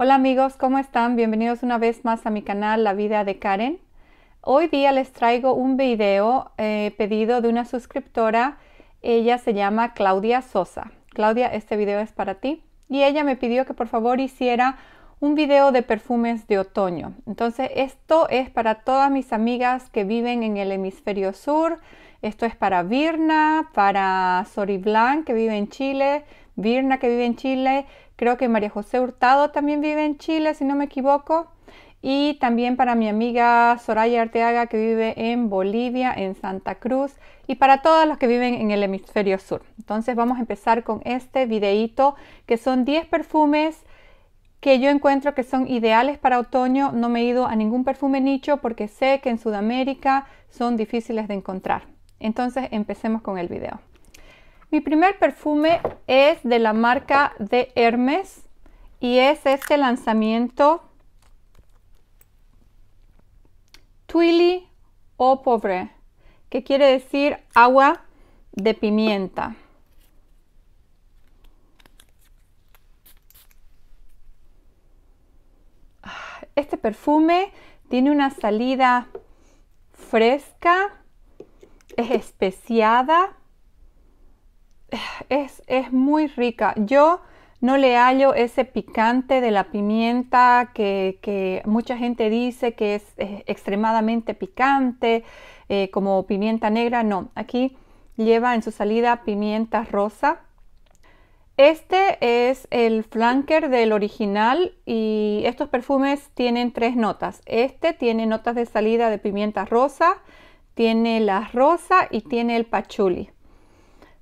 Hola amigos, ¿cómo están? Bienvenidos una vez más a mi canal La Vida de Karen. Hoy día les traigo un video eh, pedido de una suscriptora. Ella se llama Claudia Sosa. Claudia, este video es para ti. Y ella me pidió que por favor hiciera un video de perfumes de otoño. Entonces, esto es para todas mis amigas que viven en el hemisferio sur. Esto es para Virna, para Soriblan, que vive en Chile, Virna que vive en Chile, creo que María José Hurtado también vive en Chile, si no me equivoco, y también para mi amiga Soraya Arteaga, que vive en Bolivia, en Santa Cruz, y para todos los que viven en el hemisferio sur. Entonces vamos a empezar con este videíto, que son 10 perfumes que yo encuentro que son ideales para otoño. No me he ido a ningún perfume nicho porque sé que en Sudamérica son difíciles de encontrar. Entonces empecemos con el video. Mi primer perfume es de la marca de Hermes y es este lanzamiento Twilly o Pobre, que quiere decir agua de pimienta. Este perfume tiene una salida fresca, es especiada es, es muy rica. Yo no le hallo ese picante de la pimienta que, mucha gente dice que es, extremadamente picante, eh, como pimienta negra. No, aquí lleva en su salida pimienta rosa. Este es el flanker del original y estos perfumes tienen tres notas. Este tiene notas de salida de pimienta rosa, tiene la rosa y tiene el pachuli.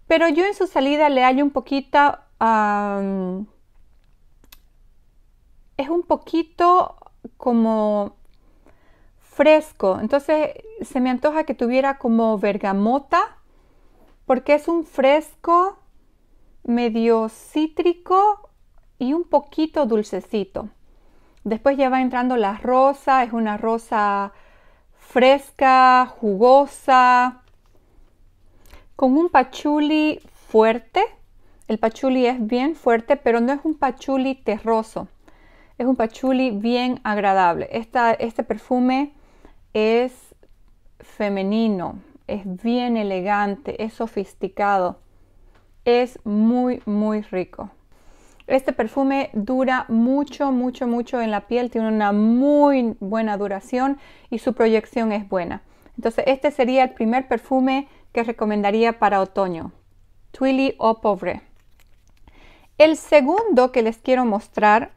Pero yo en su salida le hallo un poquito... es un poquito como fresco. Entonces se me antoja que tuviera como bergamota, porque es un fresco medio cítrico y un poquito dulcecito. Después ya va entrando la rosa, es una rosa fresca, jugosa, con un pachuli fuerte. El pachuli es bien fuerte, pero no es un pachuli terroso. Es un pachuli bien agradable. este perfume es femenino, es bien elegante, es sofisticado. Es muy, muy rico. Este perfume dura mucho, mucho, mucho en la piel, tiene una muy buena duración y su proyección es buena. Entonces, este sería el primer perfume que recomendaría para otoño, Twilly o Pobre. El segundo que les quiero mostrar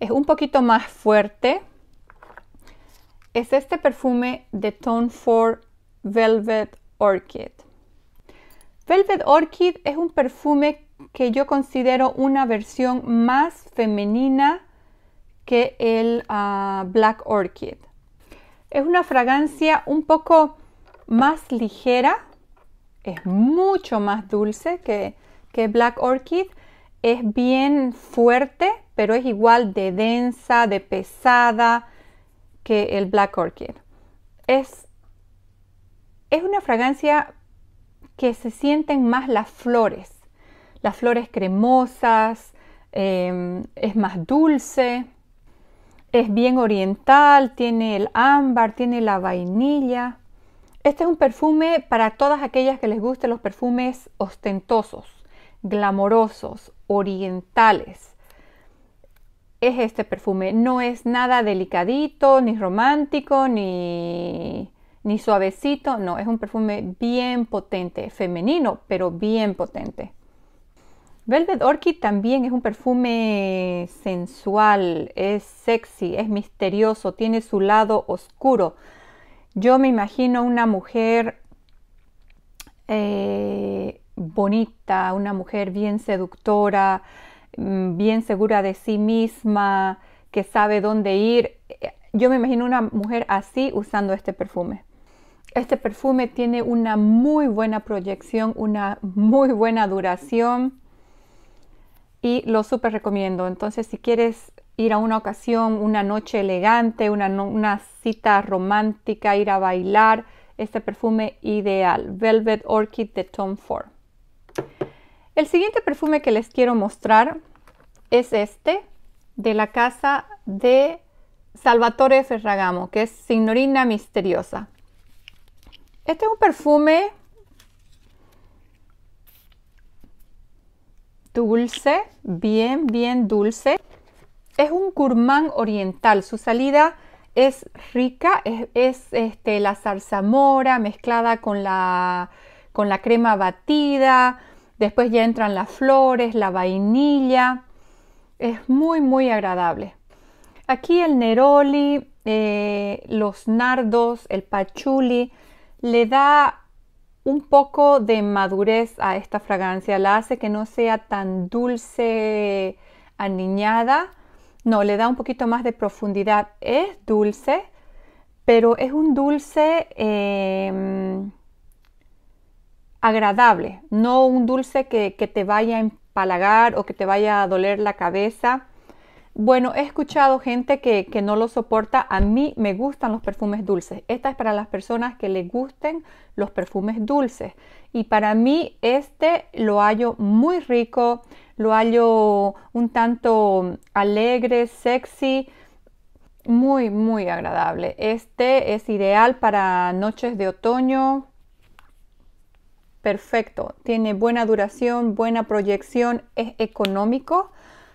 es un poquito más fuerte. Es este perfume de Tone for Velvet Orchid. Velvet Orchid es un perfume que yo considero una versión más femenina que el ah, Black Orchid. Es una fragancia un poco más ligera, es mucho más dulce que, Black Orchid, es bien fuerte, pero es igual de densa, de pesada que el Black Orchid. Es, una fragancia que se sienten más las flores, las flores cremosas, em, es más dulce, es bien oriental, tiene el ámbar, tiene la vainilla. Este es un perfume para todas aquellas que les gusten los perfumes ostentosos, glamorosos, orientales. Es este perfume, no es nada delicadito, ni romántico, ni, ni suavecito, no, es un perfume bien potente, femenino, pero bien potente. Velvet Orchid también es un perfume sensual, es sexy, es misterioso, tiene su lado oscuro, yo me imagino una mujer eh, bonita, una mujer bien seductora, mm, bien segura de sí misma, que sabe dónde ir. Eh, yo me imagino una mujer así usando este perfume. Este perfume tiene una muy buena proyección, una muy buena duración y lo súper recomiendo. Entonces, si quieres ir a una ocasión, una noche elegante, una, cita romántica, ir a bailar, este perfume ideal, Velvet Orchid de Tom Ford. El siguiente perfume que les quiero mostrar es este de la casa de Salvatore Ferragamo, que es Signorina Misteriosa. Este es un perfume dulce, bien, bien dulce. Es un curmán oriental. Su salida es rica, es, este, la zarzamora mezclada con la, crema batida. Después ya entran las flores, la vainilla. Es muy, muy agradable. Aquí el neroli, eh, los nardos, el pachuli, le da un poco de madurez a esta fragancia, la hace que no sea tan dulce, aniñada, no, le da un poquito más de profundidad. Es dulce, pero es un dulce em, agradable, no un dulce que te vaya a empalagar o que te vaya a doler la cabeza. Bueno, he escuchado gente que, que, no lo soporta. A mí me gustan los perfumes dulces. Esta es para las personas que les gusten los perfumes dulces. Y para mí este lo hallo muy rico, lo hallo un tanto alegre, sexy, muy, muy agradable. Este es ideal para noches de otoño. Perfecto, tiene buena duración, buena proyección, es económico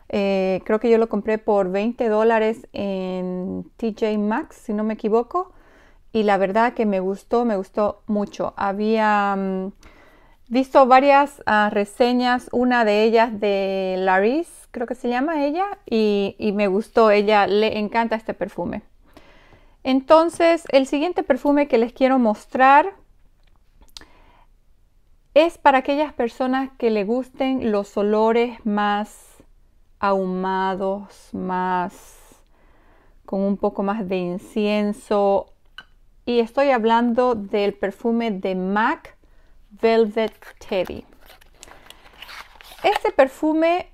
eh, creo que yo lo compré por 20 dólares en TJ Maxx, si no me equivoco. Y la verdad que me gustó, me gustó mucho. Había mm, visto varias ah, reseñas, una de ellas de Laris, creo que se llama ella, y, y me gustó, ella le encanta este perfume. Entonces, el siguiente perfume que les quiero mostrar es para aquellas personas que le gusten los olores más ahumados, más con un poco más de incienso. Y estoy hablando del perfume de MAC Velvet Teddy. Este perfume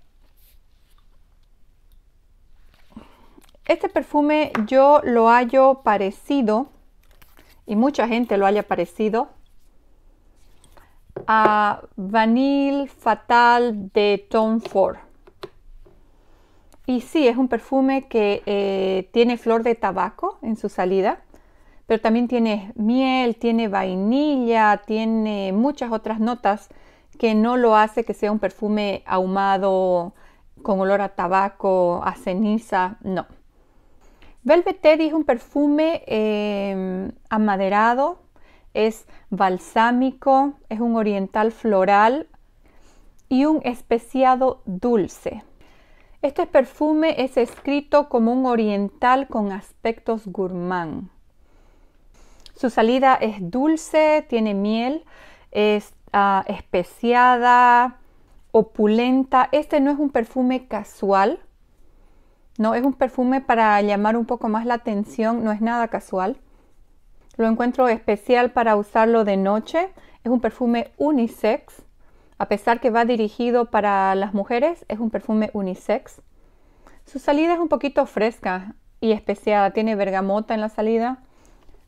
Este perfume yo lo hallo parecido y mucha gente lo haya parecido a Vanille Fatal de Tom Ford. Y sí, es un perfume que eh, tiene flor de tabaco en su salida, pero también tiene miel, tiene vainilla, tiene muchas otras notas que no lo hace que sea un perfume ahumado con olor a tabaco, a ceniza, no. Velvet Teddy es un perfume em, amaderado, es balsámico, es un oriental floral y un especiado dulce. Este perfume es escrito como un oriental con aspectos gourmand. Su salida es dulce, tiene miel, es ah, especiada, opulenta. Este no es un perfume casual, no es un perfume para llamar un poco más la atención, no es nada casual. Lo encuentro especial para usarlo de noche. Es un perfume unisex a pesar que va dirigido para las mujeres, es un perfume unisex. Su salida es un poquito fresca y especiada, tiene bergamota en la salida.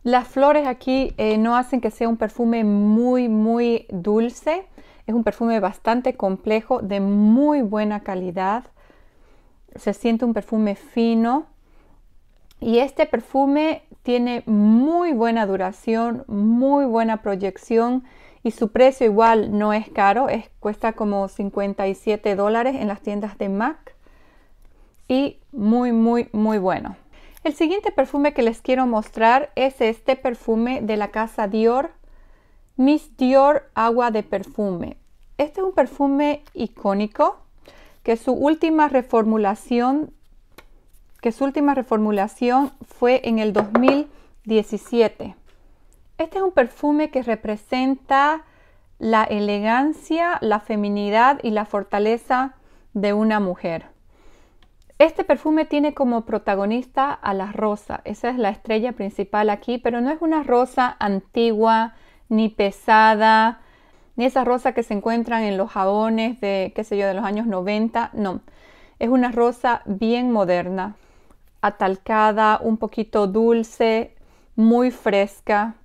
Las flores aquí eh, no hacen que sea un perfume muy, muy dulce. Es un perfume bastante complejo, de muy buena calidad. Se siente un perfume fino. Y este perfume tiene muy buena duración, muy buena proyección y su precio igual no es caro, es, cuesta como 57 dólares en las tiendas de MAC y muy muy muy bueno. El siguiente perfume que les quiero mostrar es este perfume de la casa Dior, Miss Dior Agua de Perfume. Este es un perfume icónico que su última reformulación que su última reformulación fue en el 2017. Este es un perfume que representa la elegancia, la feminidad y la fortaleza de una mujer. Este perfume tiene como protagonista a la rosa, esa es la estrella principal aquí, pero no es una rosa antigua ni pesada, ni esa rosa que se encuentran en los jabones de, qué sé yo, de los años 90, no. Es una rosa bien moderna, atalcada, un poquito dulce, muy fresca.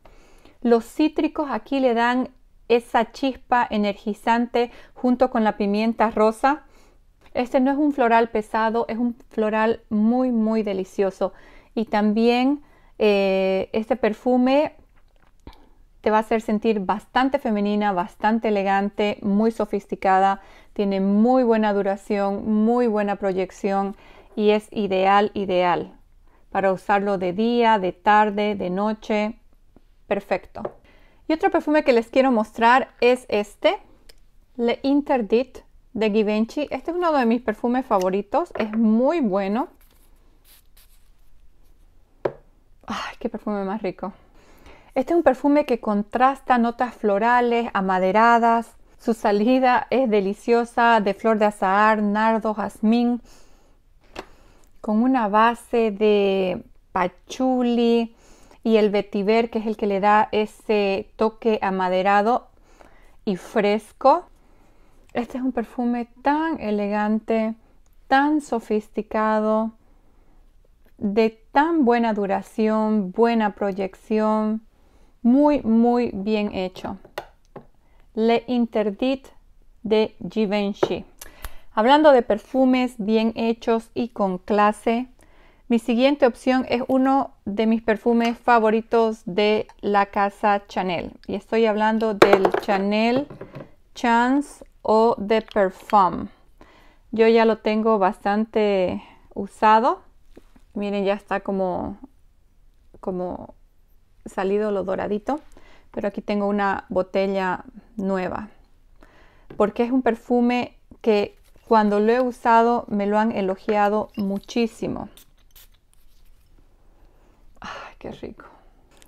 Los cítricos aquí le dan esa chispa energizante junto con la pimienta rosa. Este no es un floral pesado, es un floral muy, muy delicioso. Y también eh, este perfume te va a hacer sentir bastante femenina, bastante elegante, muy sofisticada, tiene muy buena duración, muy buena proyección y es ideal, ideal para usarlo de día, de tarde, de noche perfecto. Y otro perfume que les quiero mostrar es este, Le Interdit de Givenchy. Este es uno de mis perfumes favoritos, es muy bueno. ¡Ay, qué perfume más rico! Este es un perfume que contrasta notas florales, amaderadas. Su salida es deliciosa de flor de azahar, nardo, jazmín, con una base de pachuli, y el vetiver, que es el que le da ese toque amaderado y fresco. Este es un perfume tan elegante, tan sofisticado, de tan buena duración, buena proyección, muy, muy bien hecho. Le Interdit de Givenchy. Hablando de perfumes bien hechos y con clase, mi siguiente opción es uno de mis perfumes favoritos de la casa Chanel. Y estoy hablando del Chanel Chance o de Perfume. Yo ya lo tengo bastante usado. Miren, ya está como, como salido lo doradito. Pero aquí tengo una botella nueva. Porque es un perfume que cuando lo he usado me lo han elogiado muchísimo qué rico.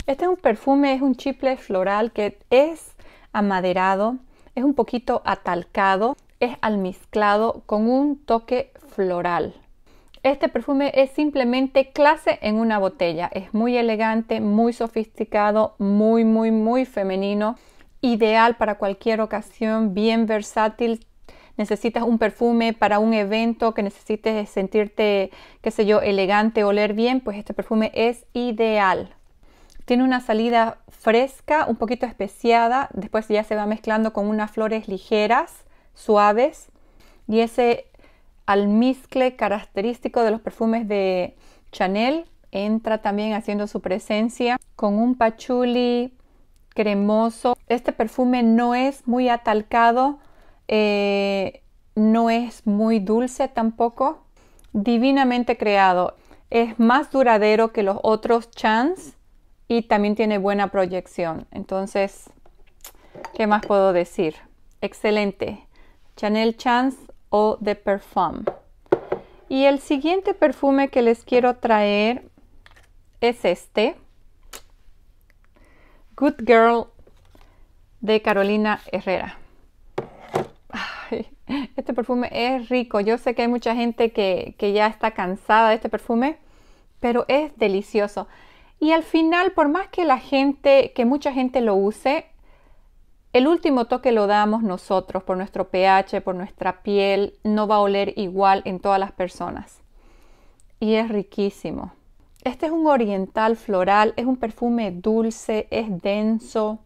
Este es un perfume, es un chiple floral que es amaderado, es un poquito atalcado, es almizclado con un toque floral. Este perfume es simplemente clase en una botella. Es muy elegante, muy sofisticado, muy, muy, muy femenino. Ideal para cualquier ocasión, bien versátil, necesitas un perfume para un evento, que necesites sentirte, qué sé yo, elegante, oler bien, pues este perfume es ideal. Tiene una salida fresca, un poquito especiada, después ya se va mezclando con unas flores ligeras, suaves, y ese almizcle característico de los perfumes de Chanel entra también haciendo su presencia con un pachuli cremoso. Este perfume no es muy atalcado, eh, no es muy dulce tampoco. Divinamente creado, es más duradero que los otros chans y también tiene buena proyección. Entonces, ¿qué más puedo decir? Excelente. Chanel Chance o The Perfume. Y el siguiente perfume que les quiero traer es este. Good Girl de Carolina Herrera. Este perfume es rico. Yo sé que hay mucha gente que, que ya está cansada de este perfume, pero es delicioso. Y al final, por más que la gente, que mucha gente lo use, el último toque lo damos nosotros por nuestro pH, por nuestra piel, no va a oler igual en todas las personas. Y es riquísimo. Este es un oriental floral, es un perfume dulce, es denso,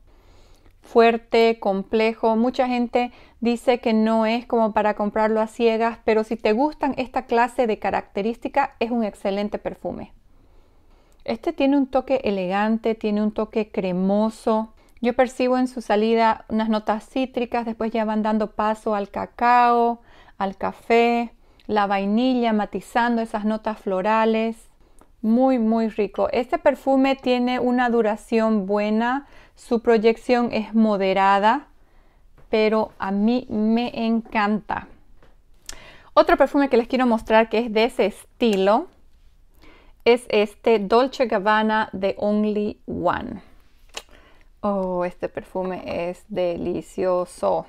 fuerte, complejo. Mucha gente dice que no es como para comprarlo a ciegas, pero si te gustan esta clase de características es un excelente perfume. Este tiene un toque elegante, tiene un toque cremoso. Yo percibo en su salida unas notas cítricas, después ya van dando paso al cacao, al café, la vainilla, matizando esas notas florales. Muy, muy rico. Este perfume tiene una duración buena, su proyección es moderada, pero a mí me encanta. Otro perfume que les quiero mostrar que es de ese estilo es este Dolce Gabbana de Only One. Oh, este perfume es delicioso.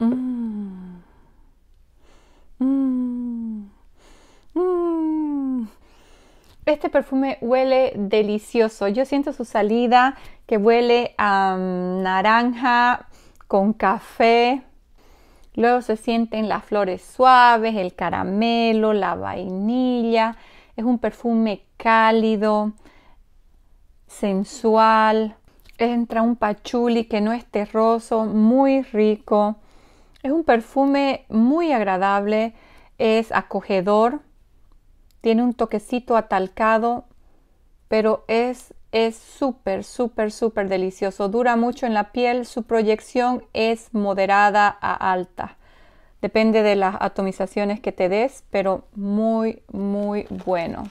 Mm. Este perfume huele delicioso. Yo siento su salida que huele a mm, naranja con café. Luego se sienten las flores suaves, el caramelo, la vainilla. Es un perfume cálido, sensual. Entra un pachuli que no es terroso, muy rico. Es un perfume muy agradable, es acogedor tiene un toquecito atalcado, pero es es súper, súper, súper delicioso. Dura mucho en la piel, su proyección es moderada a alta. Depende de las atomizaciones que te des, pero muy, muy bueno.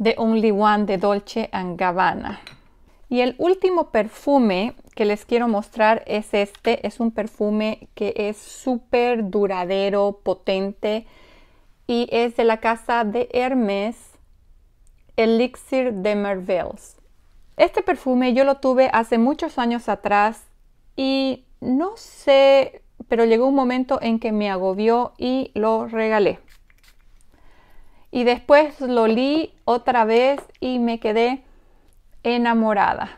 The Only One de Dolce Gabbana. Y el último perfume que les quiero mostrar es este. Es un perfume que es súper duradero, potente y es de la casa de Hermes Elixir de Merveilles. Este perfume yo lo tuve hace muchos años atrás y no sé, pero llegó un momento en que me agobió y lo regalé. Y después lo li otra vez y me quedé Enamorada.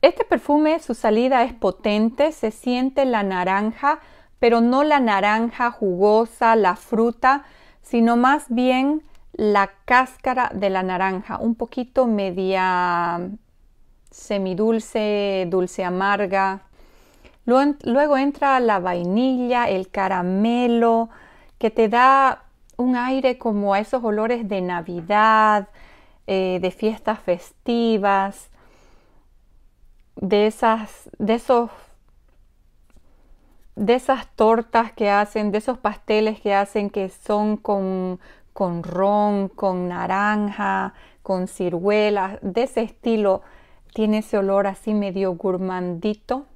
Este perfume, su salida es potente, se siente la naranja, pero no la naranja jugosa, la fruta, sino más bien la cáscara de la naranja, un poquito media semidulce, dulce amarga. Luego entra la vainilla, el caramelo, que te da un aire como a esos olores de Navidad, eh, de fiestas festivas, de esas, de esos, de esas tortas que hacen, de esos pasteles que hacen que son con, con ron, con naranja, con ciruelas, de ese estilo, tiene ese olor así medio gourmandito.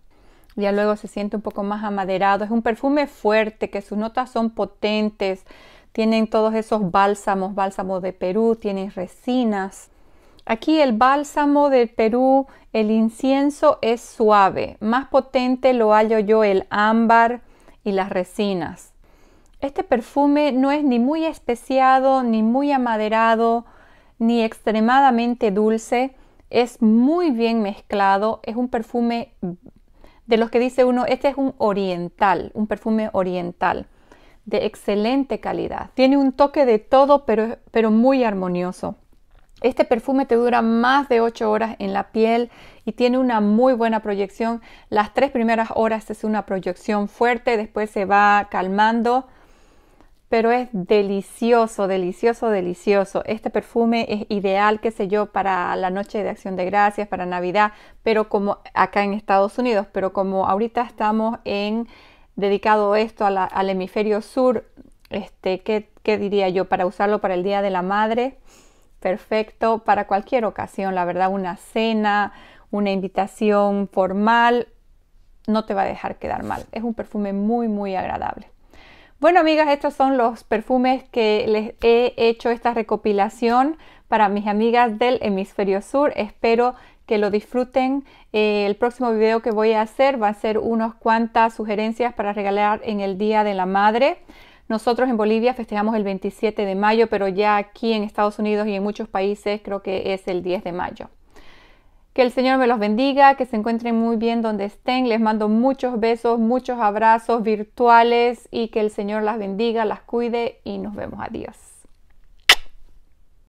Ya luego se siente un poco más amaderado. Es un perfume fuerte, que sus notas son potentes, tienen todos esos bálsamos, bálsamo de Perú, tienen resinas. Aquí el bálsamo de Perú, el incienso es suave. Más potente lo hallo yo el ámbar y las resinas. Este perfume no es ni muy especiado, ni muy amaderado, ni extremadamente dulce. Es muy bien mezclado. Es un perfume de los que dice uno, este es un oriental, un perfume oriental de excelente calidad. Tiene un toque de todo, pero, pero muy armonioso. Este perfume te dura más de 8 horas en la piel y tiene una muy buena proyección. Las tres primeras horas es una proyección fuerte, después se va calmando, pero es delicioso, delicioso, delicioso. Este perfume es ideal, qué sé yo, para la noche de Acción de Gracias, para Navidad, pero como acá en Estados Unidos, pero como ahorita estamos en dedicado esto al hemisferio sur, este, ¿qué, ¿qué, diría yo? Para usarlo para el Día de la Madre, perfecto, para cualquier ocasión, la verdad, una cena, una invitación formal, no te va a dejar quedar mal. Es un perfume muy, muy agradable. Bueno, amigas, estos son los perfumes que les he hecho esta recopilación para mis amigas del hemisferio sur. Espero que lo disfruten. Eh, el próximo video que voy a hacer va a ser unas cuantas sugerencias para regalar en el Día de la Madre. Nosotros en Bolivia festejamos el 27 de mayo, pero ya aquí en Estados Unidos y en muchos países creo que es el 10 de mayo. Que el Señor me los bendiga, que se encuentren muy bien donde estén. Les mando muchos besos, muchos abrazos virtuales y que el Señor las bendiga, las cuide y nos vemos. Adiós.